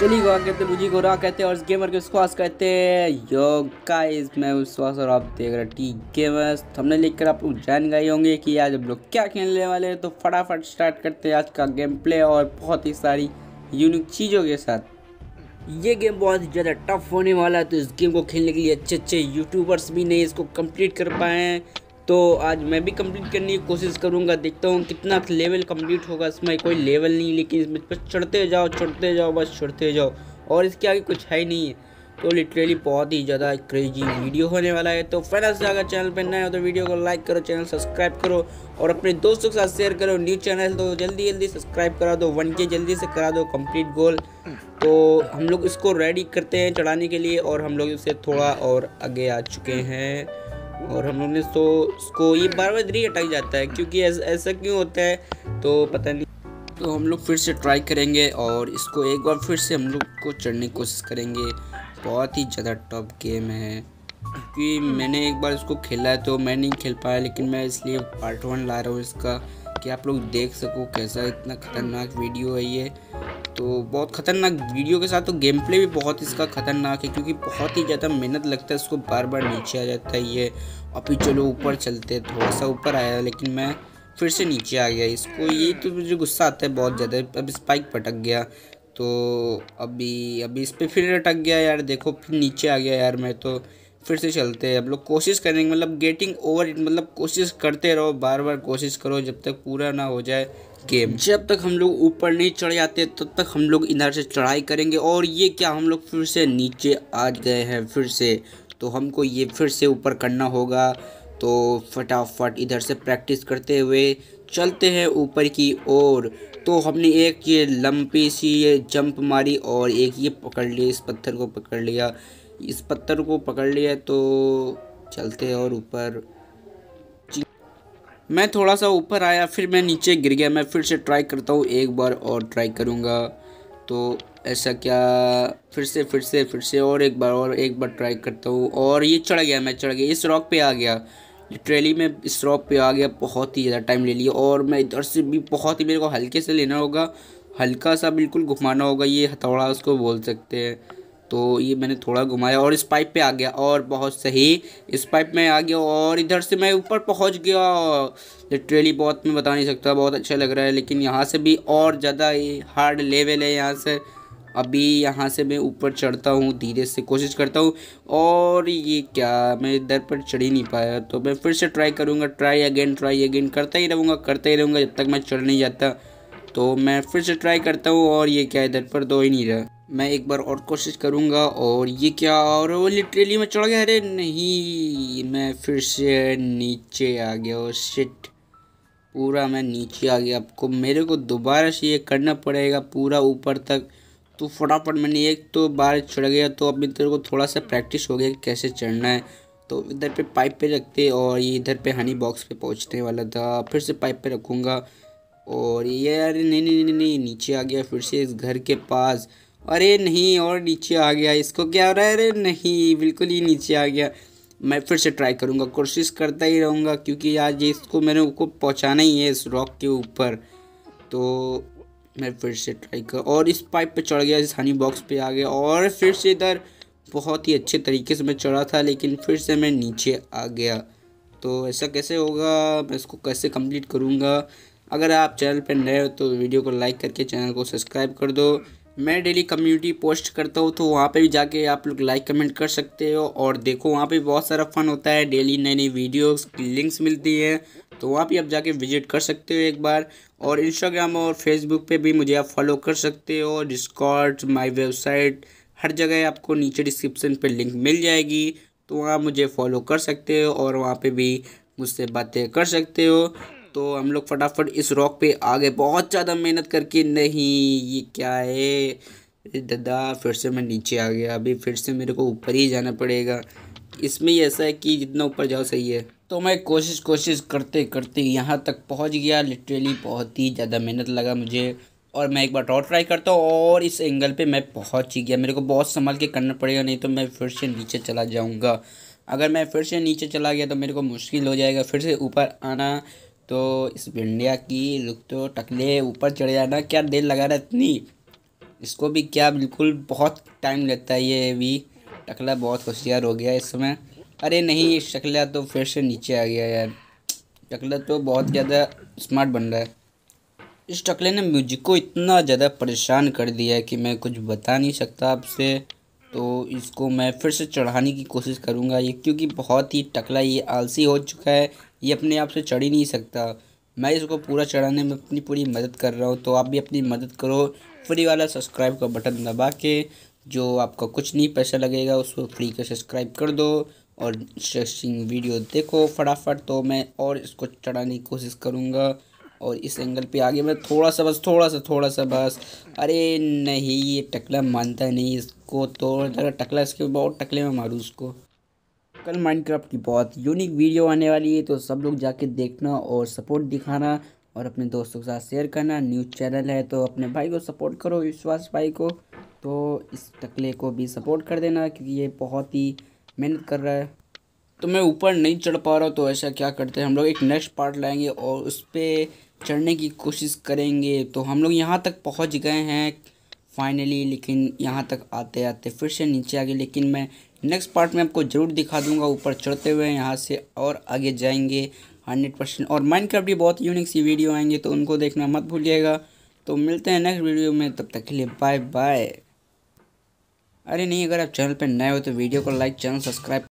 चली गोरा कहते मुझी गोरा कहते और गेमर के विश्वास कहते यो गाइस मैं विश्वास और आप देख रहे टी गेमर्स हमने लिखकर आप लोग जान गए होंगे कि आज हम लोग क्या खेलने वाले हैं तो फटाफट स्टार्ट करते हैं आज का गेम प्ले और बहुत ही सारी यूनिक चीज़ों के साथ ये गेम बहुत ही ज़्यादा टफ होने वाला है तो इस गेम को खेलने के लिए अच्छे अच्छे यूट्यूबर्स भी नहीं इसको कम्प्लीट कर पाए हैं तो आज मैं भी कंप्लीट करने की कोशिश करूँगा देखता हूँ कितना लेवल कंप्लीट होगा इसमें कोई लेवल नहीं लेकिन इसमें बस चढ़ते जाओ चढ़ते जाओ बस चढ़ते जाओ और इसके आगे कुछ है ही नहीं है तो लिटरली बहुत ही ज़्यादा क्रेजी वीडियो होने वाला है तो से अगर चैनल पर नए हो तो वीडियो को लाइक करो चैनल सब्सक्राइब करो और अपने दोस्तों के साथ शेयर करो न्यू चैनल तो जल्दी जल्दी सब्सक्राइब करा दो वन के जल्दी से करा दो कंप्लीट गोल तो हम लोग इसको रेडी करते हैं चढ़ाने के लिए और हम लोग इससे थोड़ा और आगे आ चुके हैं और हम लोग ने तो उसको ये बार बार इधर ही अटक जाता है क्योंकि ऐसा एस, क्यों होता है तो पता नहीं तो हम लोग फिर से ट्राई करेंगे और इसको एक बार फिर से हम लोग को चढ़ने की कोशिश करेंगे बहुत ही ज़्यादा टॉप गेम है क्योंकि मैंने एक बार इसको खेला है तो मैं नहीं खेल पाया लेकिन मैं इसलिए पार्ट वन ला रहा हूँ इसका कि आप लोग देख सको कैसा इतना ख़तरनाक वीडियो है ये तो बहुत ख़तरनाक वीडियो के साथ तो गेम प्ले भी बहुत इसका ख़तरनाक है क्योंकि बहुत ही ज़्यादा मेहनत लगता है उसको बार बार नीचे आ जाता है ये अभी चलो ऊपर चलते थोड़ा सा ऊपर आया लेकिन मैं फिर से नीचे आ गया इसको ये तो मुझे गुस्सा आता है बहुत ज़्यादा अब स्पाइक पटक गया तो अभी अभी इस पर फिर अटक गया यार देखो फिर नीचे आ गया यार मैं तो फिर से चलते हैं हम लोग कोशिश करेंगे मतलब गेटिंग ओवर इट मतलब कोशिश करते रहो बार बार कोशिश करो जब तक पूरा ना हो जाए गेम जब तक हम लोग ऊपर नहीं चढ़ जाते तब तो तक हम लोग इधर से चढ़ाई करेंगे और ये क्या हम लोग फिर से नीचे आ गए हैं फिर से तो हमको ये फिर से ऊपर करना होगा तो फटाफट इधर से प्रैक्टिस करते हुए चलते हैं ऊपर की ओर तो हमने एक ये लंबी सी ये जंप मारी और एक ये पकड़ लिया इस पत्थर को पकड़ लिया इस पत्थर को पकड़ लिया तो चलते हैं और ऊपर मैं थोड़ा सा ऊपर आया फिर मैं नीचे गिर गया मैं फिर से ट्राई करता हूँ एक बार और ट्राई करूँगा तो ऐसा क्या फिर से फिर से फिर से और एक बार और एक बार ट्राई करता हूँ और ये चढ़ गया मैं चढ़ गया इस रॉक पे आ गया लिटरली मैं इस रॉक पे आ गया बहुत ही ज़्यादा टाइम ले लिया और मैं इधर से भी बहुत ही मेरे को हल्के से लेना होगा हल्का सा बिल्कुल घुमाना होगा ये हथौड़ा उसको बोल सकते हैं तो ये मैंने थोड़ा घुमाया और इस पाइप पे आ गया और बहुत सही इस पाइप में आ गया और इधर से मैं ऊपर पहुंच गया लिटरेली बहुत मैं बता नहीं सकता बहुत अच्छा लग रहा है लेकिन यहाँ से भी और ज़्यादा हार्ड लेवल है यहाँ से अभी यहाँ से मैं ऊपर चढ़ता हूँ धीरे से कोशिश करता हूँ और ये क्या मैं इधर पर चढ़ ही नहीं पाया तो मैं फिर से ट्राई करूँगा ट्राई अगेन ट्राई अगेन करता ही रहूँगा करता ही रहूँगा जब तक मैं चढ़ नहीं जाता तो मैं फिर से ट्राई करता हूँ और ये क्या इधर पर दो ही नहीं रहा मैं एक बार और कोशिश करूँगा और ये क्या और वो लिटरेली मैं चढ़ गया अरे नहीं मैं फिर से नीचे आ गया और oh शिट पूरा मैं नीचे आ गया आपको मेरे को दोबारा से ये करना पड़ेगा पूरा ऊपर तक तो फटाफट मैंने एक तो बार चढ़ गया तो अब इधर को थोड़ा सा प्रैक्टिस हो गया कि कैसे चढ़ना है तो इधर पे पाइप पे रखते और ये इधर पे हनी बॉक्स पे पहुंचने वाला था फिर से पाइप पे रखूँगा और ये अरे नहीं नहीं नहीं नहीं नीचे आ गया फिर से इस घर के पास अरे नहीं और नीचे आ गया इसको क्या हो रहा है अरे नहीं बिल्कुल ही नीचे आ गया मैं फिर से ट्राई करूँगा कोशिश करता ही रहूँगा क्योंकि आज इसको मैंने को पहुँचाना ही है इस रॉक के ऊपर तो मैं फिर से ट्राई कर और इस पाइप पे चढ़ गया इस हनी बॉक्स पे आ गया और फिर से इधर बहुत ही अच्छे तरीके से मैं चढ़ा था लेकिन फिर से मैं नीचे आ गया तो ऐसा कैसे होगा मैं इसको कैसे कंप्लीट करूँगा अगर आप चैनल पर नए हो तो वीडियो को लाइक करके चैनल को सब्सक्राइब कर दो मैं डेली कम्युनिटी पोस्ट करता हूँ तो वहाँ पे भी जाके आप लोग लाइक कमेंट कर सकते हो और देखो वहाँ पे बहुत सारा फन होता है डेली नई नई वीडियोस की लिंक्स मिलती हैं तो वहाँ भी आप जाके विजिट कर सकते हो एक बार और इंस्टाग्राम और फेसबुक पे भी मुझे आप फॉलो कर सकते हो डिस्कॉर्ड माय वेबसाइट हर जगह आपको नीचे डिस्क्रिप्शन पे लिंक मिल जाएगी तो वहाँ मुझे फॉलो कर सकते हो और वहाँ पे भी मुझसे बातें कर सकते हो तो हम लोग फटाफट इस रॉक पे आ गए बहुत ज़्यादा मेहनत करके नहीं ये क्या है दादा फिर से मैं नीचे आ गया अभी फिर से मेरे को ऊपर ही जाना पड़ेगा इसमें ही ऐसा है कि जितना ऊपर जाओ सही है तो मैं कोशिश कोशिश करते करते यहाँ तक पहुँच गया लिटरली बहुत ही ज़्यादा मेहनत लगा मुझे और मैं एक बार और ट्राई करता हूँ और इस एंगल पे मैं पहुँच ही गया मेरे को बहुत संभाल के करना पड़ेगा नहीं तो मैं फिर से नीचे चला जाऊँगा अगर मैं फिर से नीचे चला गया तो मेरे को मुश्किल हो जाएगा फिर से ऊपर आना तो इस भिंडिया की रुक तो टकले ऊपर चढ़ जाना क्या देर लगा रहा इतनी इसको भी क्या बिल्कुल बहुत टाइम लगता है ये भी टकला बहुत होशियार हो गया इस समय अरे नहीं टकला तो फिर से नीचे आ गया यार टकला तो बहुत ज़्यादा स्मार्ट बन रहा है इस टकले ने म्यूजिक को इतना ज़्यादा परेशान कर दिया है कि मैं कुछ बता नहीं सकता आपसे तो इसको मैं फिर से चढ़ाने की कोशिश करूँगा ये क्योंकि बहुत ही टकला ये आलसी हो चुका है ये अपने आप से चढ़ ही नहीं सकता मैं इसको पूरा चढ़ाने में अपनी पूरी मदद कर रहा हूँ तो आप भी अपनी मदद करो फ्री वाला सब्सक्राइब का बटन दबा के जो आपका कुछ नहीं पैसा लगेगा उसको फ्री का सब्सक्राइब कर दो और इंटरेस्टिंग वीडियो देखो फटाफट तो मैं और इसको चढ़ाने की कोशिश करूँगा और इस एंगल पे आगे मैं थोड़ा सा बस थोड़ा सा थोड़ा सा बस अरे नहीं ये टकला मानता नहीं इसको तो ज़रा टकला इसके बहुत टकले में मारूँ उसको कल माइंड की बहुत यूनिक वीडियो आने वाली है तो सब लोग जाके देखना और सपोर्ट दिखाना और अपने दोस्तों के साथ शेयर करना न्यूज़ चैनल है तो अपने भाई को सपोर्ट करो विश्वास भाई को तो इस टकले को भी सपोर्ट कर देना क्योंकि ये बहुत ही मेहनत कर रहा है तो मैं ऊपर नहीं चढ़ पा रहा तो ऐसा क्या करते हैं हम लोग एक नेक्स्ट पार्ट लाएंगे और उस पर चढ़ने की कोशिश करेंगे तो हम लोग यहाँ तक पहुँच गए हैं फाइनली लेकिन यहाँ तक आते आते फिर से नीचे आ गए लेकिन मैं नेक्स्ट पार्ट में आपको ज़रूर दिखा दूंगा ऊपर चढ़ते हुए यहाँ से और आगे जाएंगे हंड्रेड परसेंट और माइंड क्राफ्ट भी बहुत यूनिक सी वीडियो आएंगे तो उनको देखना मत भूलिएगा तो मिलते हैं नेक्स्ट वीडियो में तब तक के लिए बाय बाय अरे नहीं अगर आप चैनल पर नए हो तो वीडियो को लाइक चैनल सब्सक्राइब